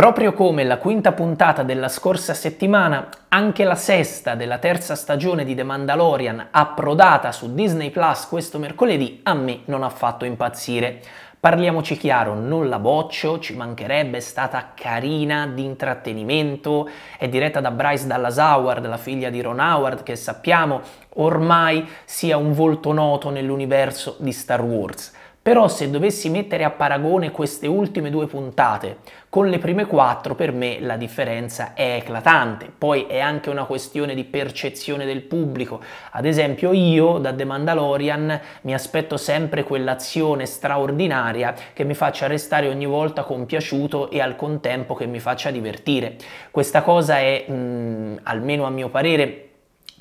Proprio come la quinta puntata della scorsa settimana, anche la sesta della terza stagione di The Mandalorian, approdata su Disney Plus questo mercoledì, a me non ha fatto impazzire. Parliamoci chiaro, non la boccio, ci mancherebbe, è stata carina, di intrattenimento, è diretta da Bryce Dallas Howard, la figlia di Ron Howard, che sappiamo ormai sia un volto noto nell'universo di Star Wars. Però se dovessi mettere a paragone queste ultime due puntate con le prime quattro, per me la differenza è eclatante. Poi è anche una questione di percezione del pubblico. Ad esempio io da The Mandalorian mi aspetto sempre quell'azione straordinaria che mi faccia restare ogni volta compiaciuto e al contempo che mi faccia divertire. Questa cosa è, mh, mm, almeno a mio parere,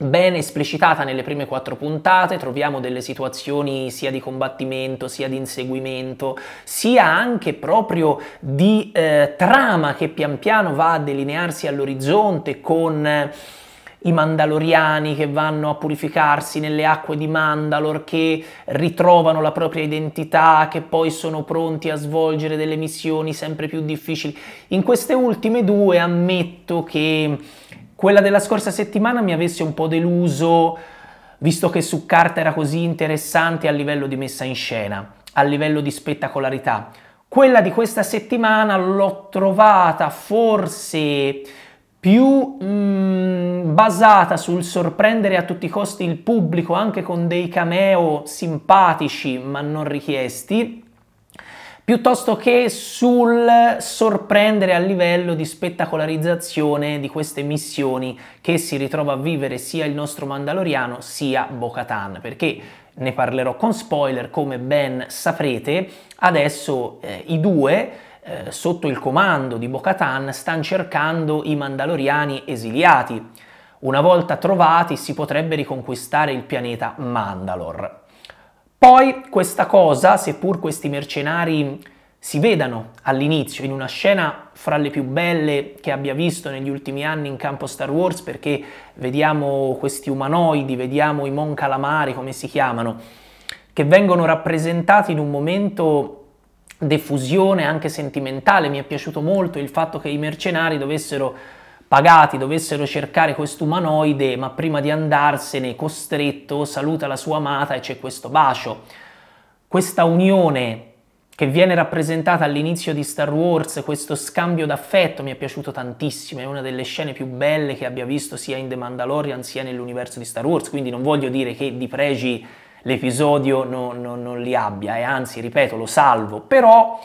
ben esplicitata nelle prime quattro puntate, troviamo delle situazioni sia di combattimento, sia di inseguimento, sia anche proprio di eh, trama che pian piano va a delinearsi all'orizzonte con eh, i Mandaloriani che vanno a purificarsi nelle acque di Mandalor, che ritrovano la propria identità, che poi sono pronti a svolgere delle missioni sempre più difficili. In queste ultime due ammetto che quella della scorsa settimana mi avesse un po' deluso, visto che su carta era così interessante a livello di messa in scena, a livello di spettacolarità. Quella di questa settimana l'ho trovata forse più mm, basata sul sorprendere a tutti i costi il pubblico anche con dei cameo simpatici ma non richiesti piuttosto che sul sorprendere a livello di spettacolarizzazione di queste missioni che si ritrova a vivere sia il nostro Mandaloriano sia Bo-Katan, perché ne parlerò con spoiler, come ben saprete, adesso eh, i due eh, sotto il comando di Bo-Katan stanno cercando i Mandaloriani esiliati. Una volta trovati si potrebbe riconquistare il pianeta Mandalore. Poi questa cosa, seppur questi mercenari si vedano all'inizio in una scena fra le più belle che abbia visto negli ultimi anni in campo Star Wars perché vediamo questi umanoidi, vediamo i Mon Calamari come si chiamano, che vengono rappresentati in un momento defusione anche sentimentale, mi è piaciuto molto il fatto che i mercenari dovessero pagati dovessero cercare quest'umanoide, ma prima di andarsene costretto saluta la sua amata e c'è questo bacio. Questa unione che viene rappresentata all'inizio di Star Wars, questo scambio d'affetto mi è piaciuto tantissimo, è una delle scene più belle che abbia visto sia in The Mandalorian sia nell'universo di Star Wars, quindi non voglio dire che di pregi l'episodio no, no, non li abbia, e eh, anzi, ripeto, lo salvo, però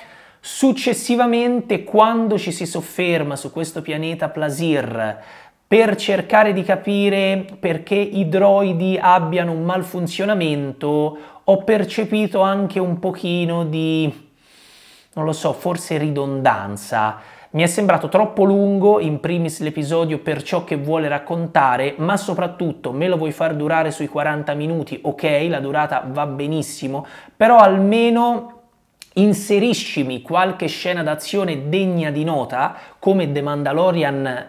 Successivamente, quando ci si sofferma su questo pianeta Plasir per cercare di capire perché i droidi abbiano un malfunzionamento, ho percepito anche un pochino di, non lo so, forse ridondanza. Mi è sembrato troppo lungo, in primis l'episodio per ciò che vuole raccontare, ma soprattutto me lo vuoi far durare sui 40 minuti, ok, la durata va benissimo, però almeno inseriscimi qualche scena d'azione degna di nota, come The Mandalorian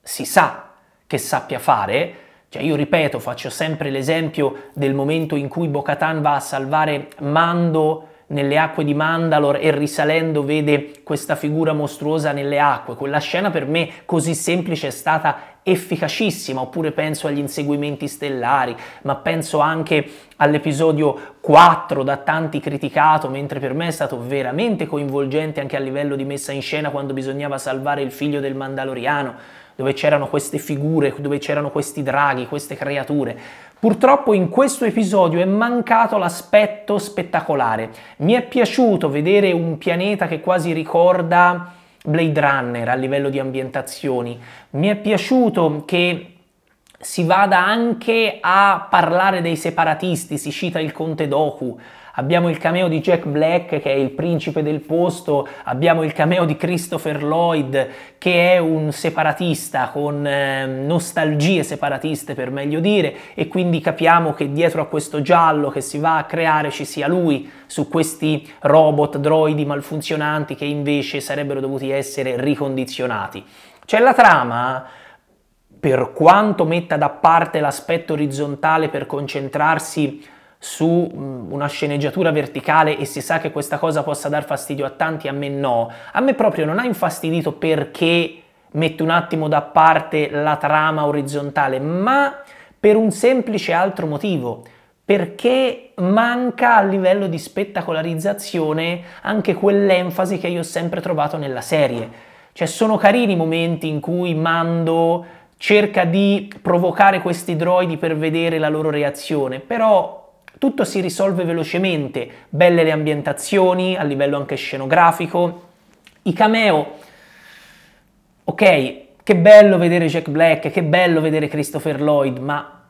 si sa che sappia fare. Cioè io ripeto, faccio sempre l'esempio del momento in cui Bo-Katan va a salvare Mando nelle acque di Mandalore e risalendo vede questa figura mostruosa nelle acque. Quella scena per me così semplice è stata efficacissima, oppure penso agli inseguimenti stellari, ma penso anche all'episodio 4 da tanti criticato, mentre per me è stato veramente coinvolgente anche a livello di messa in scena quando bisognava salvare il figlio del Mandaloriano dove c'erano queste figure, dove c'erano questi draghi, queste creature. Purtroppo in questo episodio è mancato l'aspetto spettacolare. Mi è piaciuto vedere un pianeta che quasi ricorda Blade Runner a livello di ambientazioni. Mi è piaciuto che si vada anche a parlare dei separatisti, si cita il conte Doku, abbiamo il cameo di Jack Black che è il principe del posto, abbiamo il cameo di Christopher Lloyd che è un separatista con eh, nostalgie separatiste per meglio dire e quindi capiamo che dietro a questo giallo che si va a creare ci sia lui su questi robot droidi malfunzionanti che invece sarebbero dovuti essere ricondizionati. C'è la trama per quanto metta da parte l'aspetto orizzontale per concentrarsi su mm, una sceneggiatura verticale e si sa che questa cosa possa dar fastidio a tanti, a me no. A me proprio non ha infastidito perché metto un attimo da parte la trama orizzontale, ma per un semplice altro motivo, perché manca a livello di spettacolarizzazione anche quell'enfasi che io ho sempre trovato nella serie. Cioè sono carini i momenti in cui Mando cerca di provocare questi droidi per vedere la loro reazione, però tutto si risolve velocemente, belle le ambientazioni a livello anche scenografico, i cameo, ok, che bello vedere Jack Black, che bello vedere Christopher Lloyd, ma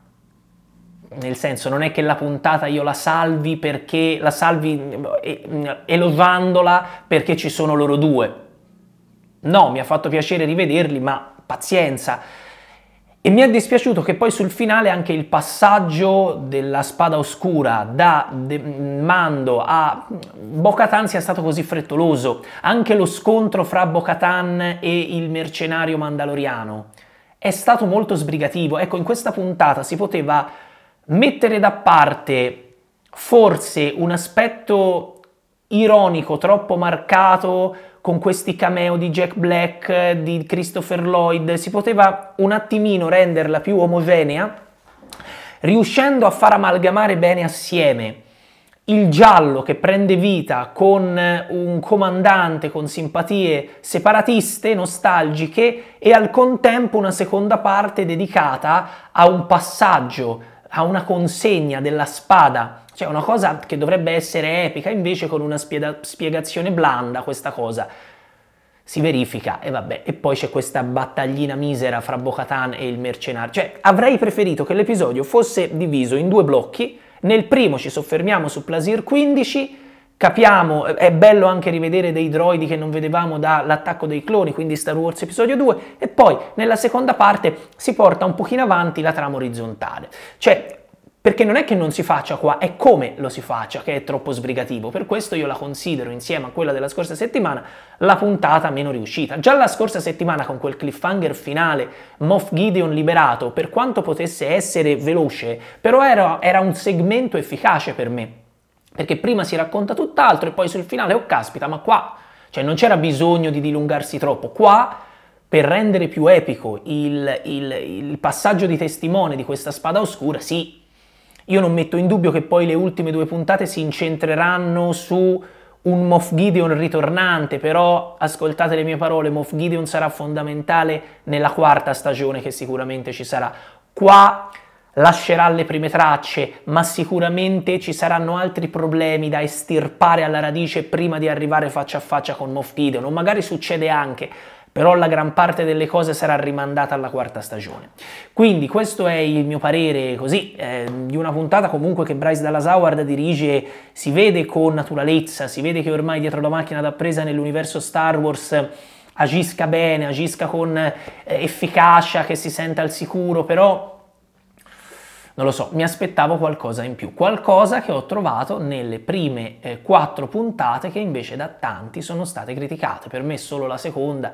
nel senso non è che la puntata io la salvi perché la salvi eh, eh, elogiandola perché ci sono loro due. No, mi ha fatto piacere rivederli, ma pazienza e mi è dispiaciuto che poi sul finale anche il passaggio della spada oscura da De Mando a Bocatan sia stato così frettoloso. Anche lo scontro fra Bocatan e il mercenario mandaloriano è stato molto sbrigativo. Ecco, in questa puntata si poteva mettere da parte forse un aspetto ironico, troppo marcato con questi cameo di Jack Black, di Christopher Lloyd, si poteva un attimino renderla più omogenea, riuscendo a far amalgamare bene assieme il giallo che prende vita con un comandante con simpatie separatiste, nostalgiche e al contempo una seconda parte dedicata a un passaggio, a una consegna della spada cioè una cosa che dovrebbe essere epica, invece con una spiega- spiegazione blanda questa cosa si verifica e vabbè, e poi c'è questa battaglina misera fra Bocatan e il mercenario. Cioè avrei preferito che l'episodio fosse diviso in due blocchi, nel primo ci soffermiamo su Plasir 15, Capiamo, eh, è bello anche rivedere dei droidi che non vedevamo dall'attacco dei cloni, quindi Star Wars episodio 2, e poi nella seconda parte si porta un pochino avanti la trama orizzontale. Cioè, perché non è che non si faccia qua, è come lo si faccia che è troppo sbrigativo. Per questo io la considero insieme a quella della scorsa settimana la puntata meno riuscita. Già la scorsa settimana con quel cliffhanger finale, Moff Gideon liberato, per quanto potesse essere veloce, però era, era un segmento efficace per me. Perché prima si racconta tutt'altro e poi sul finale, oh caspita, ma qua... Cioè non c'era bisogno di dilungarsi troppo. Qua per rendere più epico il, il, il, passaggio di testimone di questa spada oscura, sì, io non metto in dubbio che poi le ultime due puntate si incentreranno su un Moff Gideon ritornante, però ascoltate le mie parole, Moff Gideon sarà fondamentale nella quarta stagione che sicuramente ci sarà. Qua lascerà le prime tracce, ma sicuramente ci saranno altri problemi da estirpare alla radice prima di arrivare faccia a faccia con Moff Gideon, o magari succede anche però la gran parte delle cose sarà rimandata alla quarta stagione. Quindi questo è il mio parere così, eh, di una puntata comunque che Bryce Dallas Howard dirige, si vede con naturalezza, si vede che ormai dietro la macchina d'appresa nell'universo Star Wars agisca bene, agisca con eh, efficacia, che si senta al sicuro, però non lo so, mi aspettavo qualcosa in più, qualcosa che ho trovato nelle prime eh, quattro puntate che invece da tanti sono state criticate, per me solo la seconda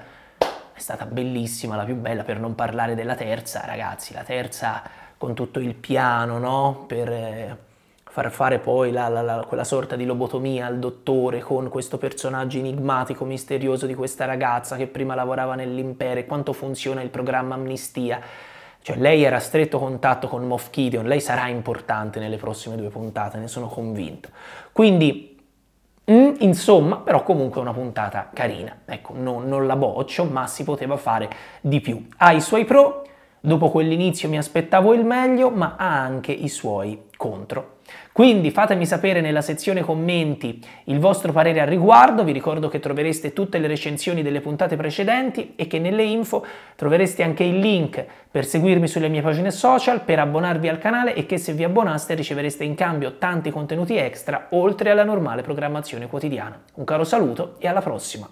stata bellissima, la più bella, per non parlare della terza, ragazzi, la terza con tutto il piano, no? Per eh, far fare poi la, la, la, quella sorta di lobotomia al dottore con questo personaggio enigmatico, misterioso di questa ragazza che prima lavorava nell'impero e quanto funziona il programma Amnistia. Cioè lei era a stretto contatto con Moff Gideon, lei sarà importante nelle prossime due puntate, ne sono convinto. Quindi Mm, insomma, però comunque una puntata carina. Ecco, no, non la boccio, ma si poteva fare di più. Ha i suoi pro, dopo quell'inizio mi aspettavo il meglio, ma ha anche i suoi contro. Quindi fatemi sapere nella sezione commenti il vostro parere al riguardo, vi ricordo che trovereste tutte le recensioni delle puntate precedenti e che nelle info trovereste anche il link per seguirmi sulle mie pagine social, per abbonarvi al canale e che se vi abbonaste ricevereste in cambio tanti contenuti extra oltre alla normale programmazione quotidiana. Un caro saluto e alla prossima!